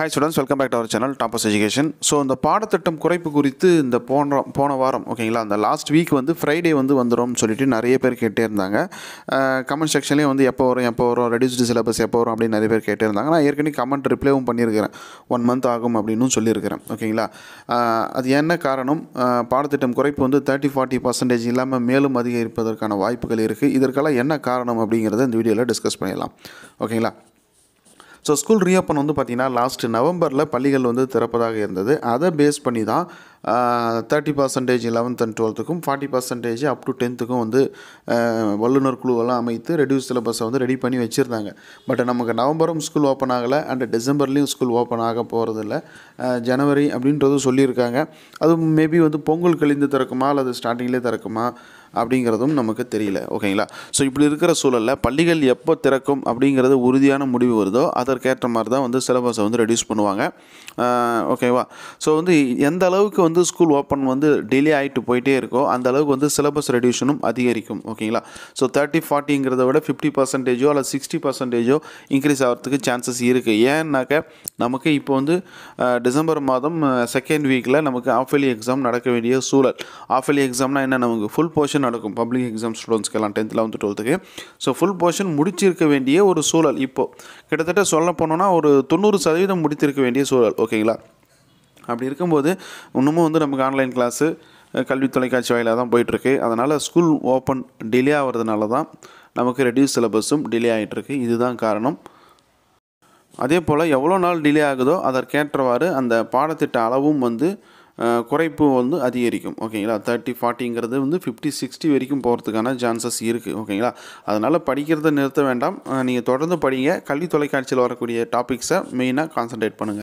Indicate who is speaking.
Speaker 1: hi students welcome back to our channel toppers education so இந்த பாடத்திட்டம் குறைப்பு குறித்து இந்த போன போன வாரம் ஓகேங்களா அந்த லாஸ்ட் வீக் வந்து ஃப்ரைடே வந்து வந்துடும் சொல்லிட்டு நிறைய பேர் கேட்டே இருந்தாங்க கமெண்ட் செக்ஷன்லேயும் வந்து எப்போ வரும் எப்போ வரும் ரெடியூஸ்டு சிலபஸ் எப்போ வரும் அப்படின்னு நிறைய பேர் கேட்டே இருந்தாங்க நான் ஏற்கனவே கமெண்ட் ரிப்ளேவும் பண்ணியிருக்கிறேன் ஒன் மந்த் ஆகும் அப்படின்னு சொல்லியிருக்கிறேன் ஓகேங்களா அது என்ன காரணம் பாடத்திட்டம் குறைப்பு வந்து தேர்ட்டி ஃபார்ட்டி பர்சன்டேஜ் இல்லாமல் மேலும் அதிகரிப்பதற்கான வாய்ப்புகள் இருக்குது இதற்கெல்லாம் என்ன காரணம் அப்படிங்கிறத இந்த வீடியோவில் டிஸ்கஸ் பண்ணிடலாம் ஓகேங்களா ஸோ ஸ்கூல் ரீஓப்பன் வந்து பார்த்திங்கன்னா லாஸ்ட் நவம்பரில் பள்ளிகள் வந்து திறப்பதாக இருந்தது அதை பேஸ் பண்ணி தான் தேர்ட்டி பர்சன்டேஜ் லெவன்த் அண்ட் டுவெல்த்துக்கும் ஃபார்ட்டி பர்சன்டேஜ் அப் டு டென்த்துக்கும் வந்து வல்லுநர் குழுவெல்லாம் அமைத்து ரெடியூஸ் சிலபஸை வந்து ரெடி பண்ணி வச்சுருந்தாங்க பட் நமக்கு நவம்பரும் ஸ்கூல் ஓப்பன் ஆகலை அண்ட் டிசம்பர்லேயும் ஸ்கூல் ஓப்பன் ஆக போகிறதில்ல ஜனவரி அப்படின்றது சொல்லியிருக்காங்க அது மேபி வந்து பொங்கல் கழிந்து திறக்குமா அல்லது ஸ்டார்டிங்லேயே திறக்குமா அப்படிங்கிறதும் நமக்கு தெரியல ஓகேங்களா ஸோ இப்படி இருக்கிற சூழலில் பள்ளிகள் எப்போ திறக்கும் அப்படிங்கிறது உறுதியான முடிவு வருதோ அதற்கேற்ற மாதிரி தான் வந்து சிலபஸை வந்து ரெடியூஸ் பண்ணுவாங்க ஓகேவா ஸோ வந்து எந்த அளவுக்கு வந்து ஸ்கூல் ஓப்பன் வந்து டிலே ஆகிட்டு போயிட்டே இருக்கோ அந்த அளவுக்கு வந்து சிலபஸ் ரெடியூஷனும் அதிகரிக்கும் ஓகேங்களா ஸோ தேர்ட்டி ஃபார்ட்டிங்கிறத விட ஃபிஃப்டி பர்சன்டேஜோ அல்லது சிக்ஸ்டி பர்சன்டேஜோ இன்க்ரீஸ் ஆகிறதுக்கு சான்சஸ் இருக்குது ஏன்னாக்க நமக்கு இப்போ வந்து டிசம்பர் மாதம் செகண்ட் வீக்கில் நமக்கு ஆஃப் எக்ஸாம் நடக்க வேண்டிய சூழல் ஆஃப் எக்ஸாம்னால் எக்ஸாம்னா என்ன நமக்கு ஃபுல் போர்ஷன் நடக்கும் பப்ளிக் எக்ஸாம் ஸ்டூடெண்ட்ஸ்க்கெல்லாம் டென்த்தில் வந்து டுவெல்த்துக்கு ஸோ ஃபுல் போர்ஷன் முடிச்சிருக்க வேண்டிய ஒரு சூழல் இப்போது கிட்டத்தட்ட சொல்ல போனோன்னா ஒரு தொண்ணூறு சதவீதம் முடித்திருக்க வேண்டிய சூழல் ஓகேங்களா அப்படி இருக்கும்போது இன்னமும் வந்து நமக்கு ஆன்லைன் கிளாஸு கல்வி தொலைக்காட்சி வாயிலாக தான் போயிட்டுருக்கு அதனால் ஸ்கூல் ஓப்பன் டிலே ஆகிறதுனால தான் நமக்கு ரெடியூஸ் சிலபஸும் டிலே ஆகிட்டுருக்கு இதுதான் காரணம் அதே போல் எவ்வளோ நாள் டிலே ஆகுதோ அதற்கேற்றவாறு அந்த பாடத்திட்ட அளவும் வந்து குறைப்பு வந்து அதிகரிக்கும் ஓகேங்களா தேர்ட்டி ஃபார்ட்டிங்கிறது வந்து ஃபிஃப்டி சிக்ஸ்டி வரைக்கும் போகிறதுக்கான சான்சஸ் இருக்குது ஓகேங்களா அதனால் படிக்கிறத நிறுத்த வேண்டாம் நீங்கள் தொடர்ந்து படிங்க கல்வி தொலைக்காட்சியில் வரக்கூடிய டாபிக்ஸை மெயினாக கான்சன்ட்ரேட் பண்ணுங்கள்